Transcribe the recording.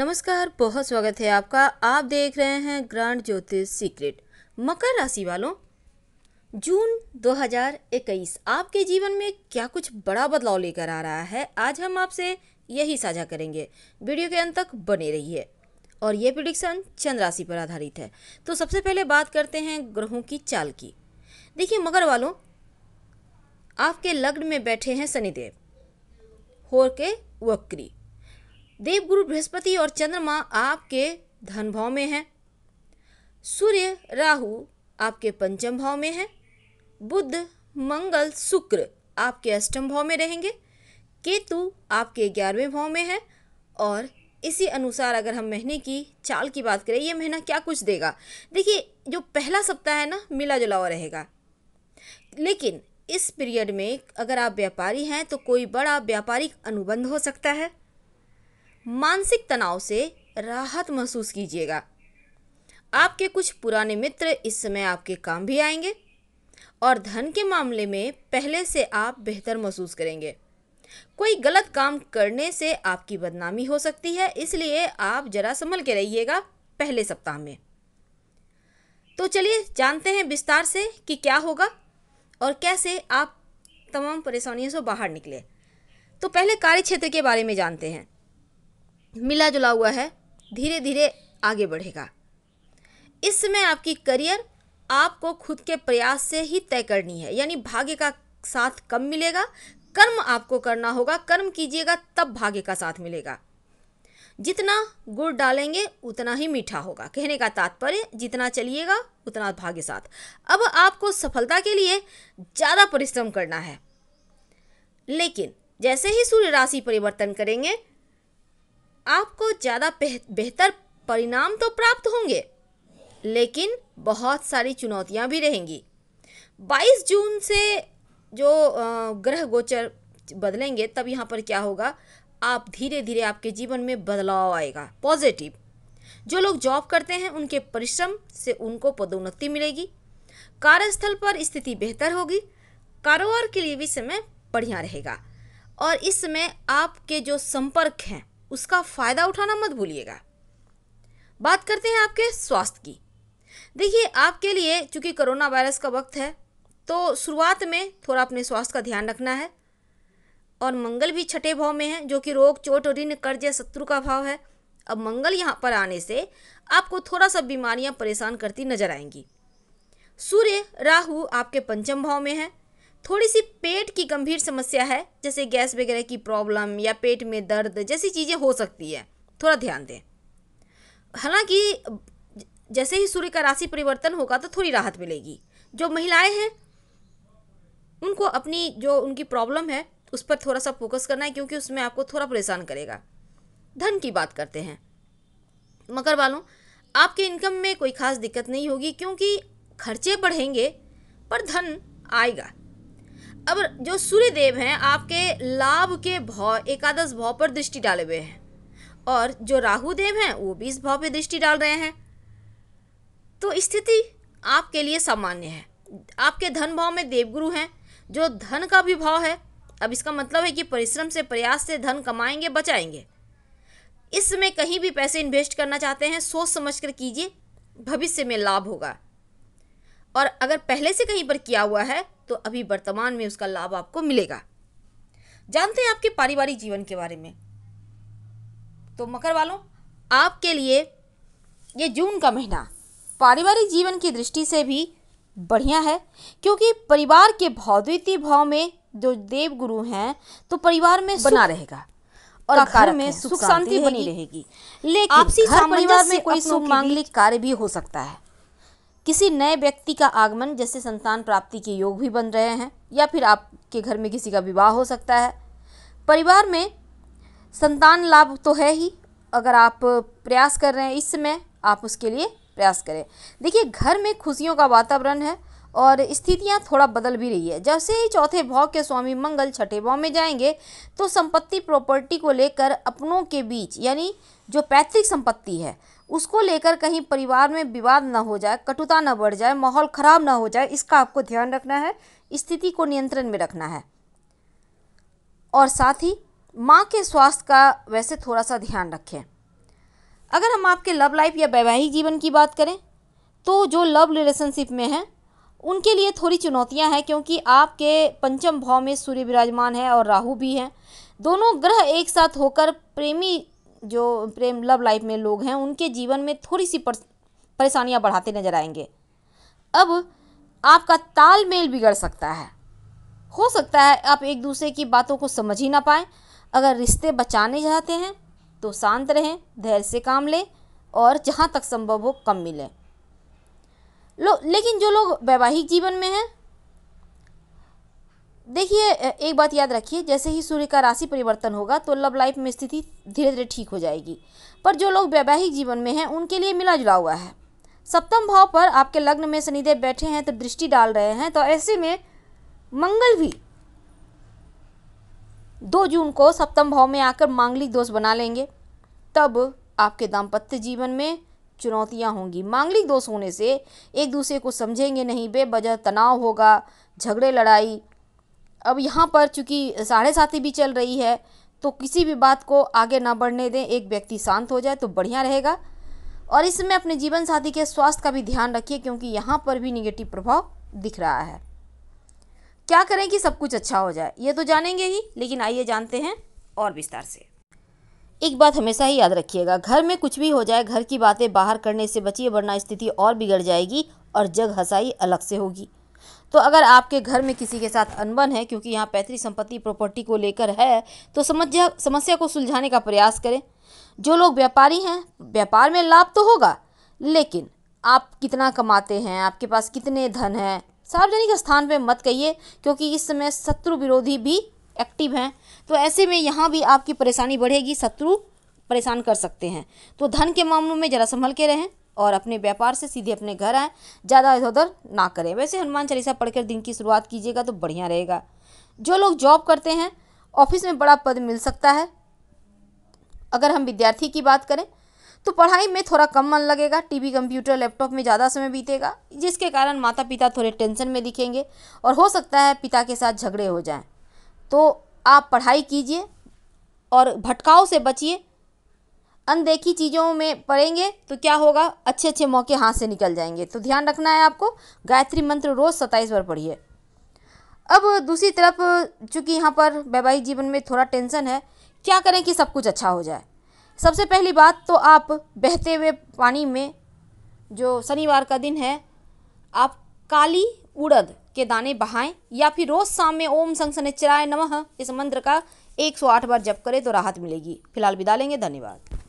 नमस्कार बहुत स्वागत है आपका आप देख रहे हैं ग्रांड ज्योतिष सीक्रेट मकर राशि वालों जून 2021 आपके जीवन में क्या कुछ बड़ा बदलाव लेकर आ रहा है आज हम आपसे यही साझा करेंगे वीडियो के अंत तक बने रहिए और ये प्रिडिक्शन चंद्र राशि पर आधारित है तो सबसे पहले बात करते हैं ग्रहों की चाल की देखिए मकर वालों आपके लग्न में बैठे हैं शनिदेव होर के वक्री देवगुरु बृहस्पति और चंद्रमा आपके धन भाव में हैं सूर्य राहु आपके पंचम भाव में हैं बुद्ध मंगल शुक्र आपके अष्टम भाव में रहेंगे केतु आपके ग्यारहवें भाव में है और इसी अनुसार अगर हम महीने की चाल की बात करें ये महीना क्या कुछ देगा देखिए जो पहला सप्ताह है ना मिला जुला हुआ रहेगा लेकिन इस पीरियड में अगर आप व्यापारी हैं तो कोई बड़ा व्यापारिक अनुबंध हो सकता है मानसिक तनाव से राहत महसूस कीजिएगा आपके कुछ पुराने मित्र इस समय आपके काम भी आएंगे और धन के मामले में पहले से आप बेहतर महसूस करेंगे कोई गलत काम करने से आपकी बदनामी हो सकती है इसलिए आप जरा संभल के रहिएगा पहले सप्ताह में तो चलिए जानते हैं विस्तार से कि क्या होगा और कैसे आप तमाम परेशानियों से बाहर निकले तो पहले कार्य क्षेत्र के बारे में जानते हैं मिला जुला हुआ है धीरे धीरे आगे बढ़ेगा इस समय आपकी करियर आपको खुद के प्रयास से ही तय करनी है यानी भाग्य का साथ कम मिलेगा कर्म आपको करना होगा कर्म कीजिएगा तब भाग्य का साथ मिलेगा जितना गुड़ डालेंगे उतना ही मीठा होगा कहने का तात्पर्य जितना चलिएगा उतना भाग्य साथ अब आपको सफलता के लिए ज़्यादा परिश्रम करना है लेकिन जैसे ही सूर्य राशि परिवर्तन करेंगे आपको ज़्यादा बेहतर परिणाम तो प्राप्त होंगे लेकिन बहुत सारी चुनौतियाँ भी रहेंगी 22 जून से जो ग्रह गोचर बदलेंगे तब यहाँ पर क्या होगा आप धीरे धीरे आपके जीवन में बदलाव आएगा पॉजिटिव जो लोग जॉब करते हैं उनके परिश्रम से उनको पदोन्नति मिलेगी कार्यस्थल पर स्थिति बेहतर होगी कारोबार के लिए भी समय बढ़िया रहेगा और इस समय आपके जो संपर्क हैं उसका फ़ायदा उठाना मत भूलिएगा बात करते हैं आपके स्वास्थ्य की देखिए आपके लिए चूँकि कोरोना वायरस का वक्त है तो शुरुआत में थोड़ा अपने स्वास्थ्य का ध्यान रखना है और मंगल भी छठे भाव में है जो कि रोग चोट और ऋण कर्ज या शत्रु का भाव है अब मंगल यहाँ पर आने से आपको थोड़ा सा बीमारियाँ परेशान करती नजर आएंगी सूर्य राहु आपके पंचम भाव में है थोड़ी सी पेट की गंभीर समस्या है जैसे गैस वगैरह की प्रॉब्लम या पेट में दर्द जैसी चीज़ें हो सकती है थोड़ा ध्यान दें हालांकि जैसे ही सूर्य का राशि परिवर्तन होगा तो थोड़ी राहत मिलेगी जो महिलाएं हैं उनको अपनी जो उनकी प्रॉब्लम है उस पर थोड़ा सा फोकस करना है क्योंकि उसमें आपको थोड़ा परेशान करेगा धन की बात करते हैं मकर वालों आपके इनकम में कोई खास दिक्कत नहीं होगी क्योंकि खर्चे बढ़ेंगे पर धन आएगा अब जो सूर्यदेव हैं आपके लाभ के भाव एकादश भाव पर दृष्टि डाले हुए हैं और जो राहु देव हैं वो भी इस भाव पर दृष्टि डाल रहे हैं तो स्थिति आपके लिए सामान्य है आपके धन भाव में देवगुरु हैं जो धन का भी भाव है अब इसका मतलब है कि परिश्रम से प्रयास से धन कमाएंगे बचाएंगे इस समय कहीं भी पैसे इन्वेस्ट करना चाहते हैं सोच समझ कर कीजिए भविष्य में लाभ होगा और अगर पहले से कहीं पर किया हुआ है तो अभी वर्तमान में उसका लाभ आपको मिलेगा जानते हैं आपके पारिवारिक जीवन के बारे में तो मकर वालों आपके लिए ये जून का महीना पारिवारिक जीवन की दृष्टि से भी बढ़िया है क्योंकि परिवार के भौद्वितीय भाव में जो देव गुरु हैं तो परिवार में बना रहेगा और घर में सुख शांति बनी रहेगी लेकिन आपसी परिवार में कोई शुभ मांगलिक कार्य भी हो सकता है किसी नए व्यक्ति का आगमन जैसे संतान प्राप्ति के योग भी बन रहे हैं या फिर आपके घर में किसी का विवाह हो सकता है परिवार में संतान लाभ तो है ही अगर आप प्रयास कर रहे हैं इस समय आप उसके लिए प्रयास करें देखिए घर में खुशियों का वातावरण है और स्थितियाँ थोड़ा बदल भी रही है जैसे ही चौथे भाव के स्वामी मंगल छठे भाव में जाएंगे तो संपत्ति प्रॉपर्टी को लेकर अपनों के बीच यानी जो पैतृक संपत्ति है उसको लेकर कहीं परिवार में विवाद ना हो जाए कटुता ना बढ़ जाए माहौल ख़राब ना हो जाए इसका आपको ध्यान रखना है स्थिति को नियंत्रण में रखना है और साथ ही माँ के स्वास्थ्य का वैसे थोड़ा सा ध्यान रखें अगर हम आपके लव लाइफ या वैवाहिक जीवन की बात करें तो जो लव रिलेशनशिप में हैं उनके लिए थोड़ी चुनौतियां हैं क्योंकि आपके पंचम भाव में सूर्य विराजमान है और राहु भी हैं दोनों ग्रह एक साथ होकर प्रेमी जो प्रेम लव लाइफ में लोग हैं उनके जीवन में थोड़ी सी परेशानियां बढ़ाते नजर आएंगे अब आपका तालमेल बिगड़ सकता है हो सकता है आप एक दूसरे की बातों को समझ ही ना पाए अगर रिश्ते बचाने चाहते हैं तो शांत रहें धैर्य से काम लें और जहाँ तक संभव हो कम मिलें लो लेकिन जो लोग वैवाहिक जीवन में हैं देखिए एक बात याद रखिए जैसे ही सूर्य का राशि परिवर्तन होगा तो लव लाइफ में स्थिति धीरे धीरे ठीक हो जाएगी पर जो लोग वैवाहिक जीवन में हैं उनके लिए मिला जुला हुआ है सप्तम भाव पर आपके लग्न में शनिदेव बैठे हैं तो दृष्टि डाल रहे हैं तो ऐसे में मंगल भी दो जून को सप्तम भाव में आकर मांगलिक दोष बना लेंगे तब आपके दाम्पत्य जीवन में चुनौतियाँ होंगी मांगलिक दोष होने से एक दूसरे को समझेंगे नहीं बेबजह तनाव होगा झगड़े लड़ाई अब यहाँ पर चूँकि साढ़े साथी भी चल रही है तो किसी भी बात को आगे ना बढ़ने दें एक व्यक्ति शांत हो जाए तो बढ़िया रहेगा और इसमें अपने जीवन साथी के स्वास्थ्य का भी ध्यान रखिए क्योंकि यहाँ पर भी निगेटिव प्रभाव दिख रहा है क्या करें कि सब कुछ अच्छा हो जाए ये तो जानेंगे ही लेकिन आइए जानते हैं और विस्तार से एक बात हमेशा ही याद रखिएगा घर में कुछ भी हो जाए घर की बातें बाहर करने से बचिए वरना स्थिति और बिगड़ जाएगी और जग हसाई अलग से होगी तो अगर आपके घर में किसी के साथ अनबन है क्योंकि यहाँ पैतृक संपत्ति प्रॉपर्टी को लेकर है तो समझ समस्या को सुलझाने का प्रयास करें जो लोग व्यापारी हैं व्यापार में लाभ तो होगा लेकिन आप कितना कमाते हैं आपके पास कितने धन हैं सार्वजनिक स्थान पर मत कहिए क्योंकि इस समय शत्रु विरोधी भी एक्टिव हैं तो ऐसे में यहाँ भी आपकी परेशानी बढ़ेगी शत्रु परेशान कर सकते हैं तो धन के मामलों में ज़रा संभल के रहें और अपने व्यापार से सीधे अपने घर आएँ ज़्यादा इधर उधर ना करें वैसे हनुमान चालीसा पढ़कर दिन की शुरुआत कीजिएगा तो बढ़िया रहेगा जो लोग जॉब करते हैं ऑफिस में बड़ा पद मिल सकता है अगर हम विद्यार्थी की बात करें तो पढ़ाई में थोड़ा कम मन लगेगा टीवी कंप्यूटर लैपटॉप में ज़्यादा समय बीतेगा जिसके कारण माता पिता थोड़े टेंशन में दिखेंगे और हो सकता है पिता के साथ झगड़े हो जाएं तो आप पढ़ाई कीजिए और भटकाव से बचिए अनदेखी चीज़ों में पढ़ेंगे तो क्या होगा अच्छे अच्छे मौके हाथ से निकल जाएंगे तो ध्यान रखना है आपको गायत्री मंत्र रोज़ सत्ताईस बार पढ़िए अब दूसरी तरफ चूँकि यहाँ पर वैवाहिक जीवन में थोड़ा टेंशन है क्या करें कि सब कुछ अच्छा हो जाए सबसे पहली बात तो आप बहते हुए पानी में जो शनिवार का दिन है आप काली उड़द के दाने बहाएं या फिर रोज शाम में ओम संसनिचराय नमः इस मंत्र का 108 बार जप करें तो राहत मिलेगी फिलहाल विदा लेंगे धन्यवाद